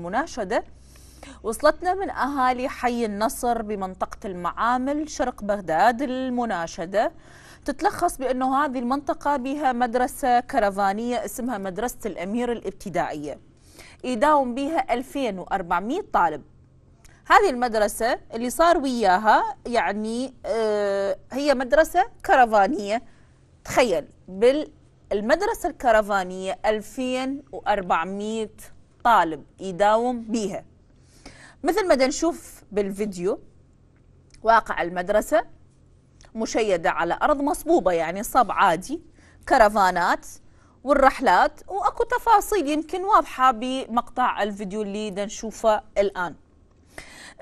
مناشدة وصلتنا من أهالي حي النصر بمنطقة المعامل شرق بغداد المناشدة تتلخص بأنه هذه المنطقة بها مدرسة كرفانية اسمها مدرسة الأمير الابتدائية يداوم بها 2400 طالب هذه المدرسة اللي صار وياها يعني آه هي مدرسة كرفانية تخيل بالمدرسة الكرفانية 2400 الطالب يداوم بيها مثل ما نشوف بالفيديو واقع المدرسة مشيدة على أرض مصبوبة يعني صب عادي كرفانات والرحلات وأكو تفاصيل يمكن واضحة بمقطع الفيديو اللي نشوفه الآن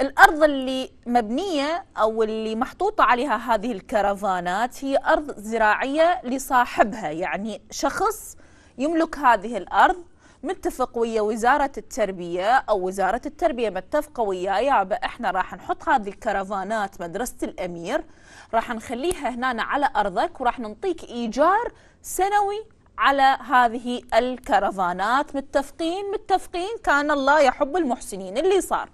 الأرض اللي مبنية أو اللي محطوطة عليها هذه الكرفانات هي أرض زراعية لصاحبها يعني شخص يملك هذه الأرض متفق ويا وزارة التربية أو وزارة التربية متفقة وياي يابا إحنا راح نحط هذه الكرفانات مدرسة الأمير راح نخليها هنا على أرضك وراح نعطيك إيجار سنوي على هذه الكرفانات متفقين متفقين كان الله يحب المحسنين اللي صار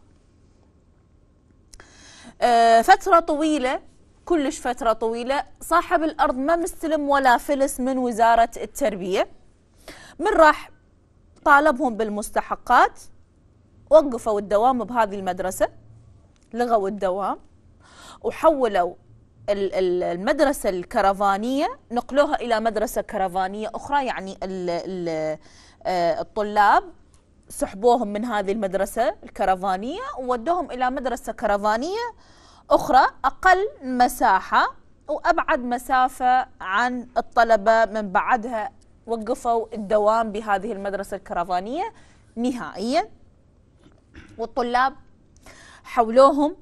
آه، فترة طويلة كلش فترة طويلة صاحب الأرض ما مستلم ولا فلس من وزارة التربية من راح طالبهم بالمستحقات وقفوا الدوام بهذه المدرسة لغوا الدوام وحولوا المدرسة الكرفانية نقلوها إلى مدرسة كرفانية أخرى يعني آه، الطلاب سحبوهم من هذه المدرسة الكرفانية وودوهم إلى مدرسة كرفانية أخرى أقل مساحة وأبعد مسافة عن الطلبة من بعدها وقفوا الدوام بهذه المدرسة الكرفانية نهائيا والطلاب حولوهم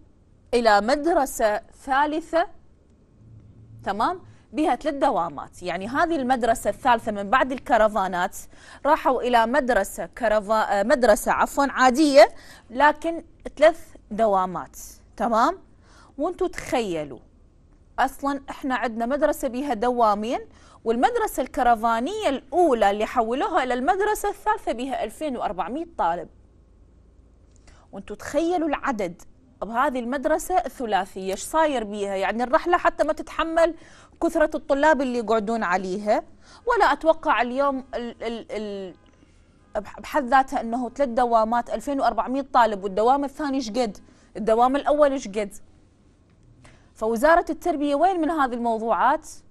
إلى مدرسة ثالثة تمام بها ثلاث دوامات يعني هذه المدرسة الثالثة من بعد الكرفانات راحوا إلى مدرسة كرفا مدرسة عفوا عادية لكن ثلاث دوامات تمام وانتم تخيلوا اصلا احنا عندنا مدرسه بها دوامين والمدرسه الكرفانيه الاولى اللي حولوها الى المدرسه الثالثه بها 2400 طالب وانتم تخيلوا العدد بهذه المدرسة الثلاثية ايش صاير بيها يعني الرحلة حتى ما تتحمل كثرة الطلاب اللي يقعدون عليها ولا أتوقع اليوم ال ال ال بحد ذاتها أنه ثلاث دوامات 2400 طالب والدوام الثاني ايش قد الدوام الأول ايش قد فوزارة التربية وين من هذه الموضوعات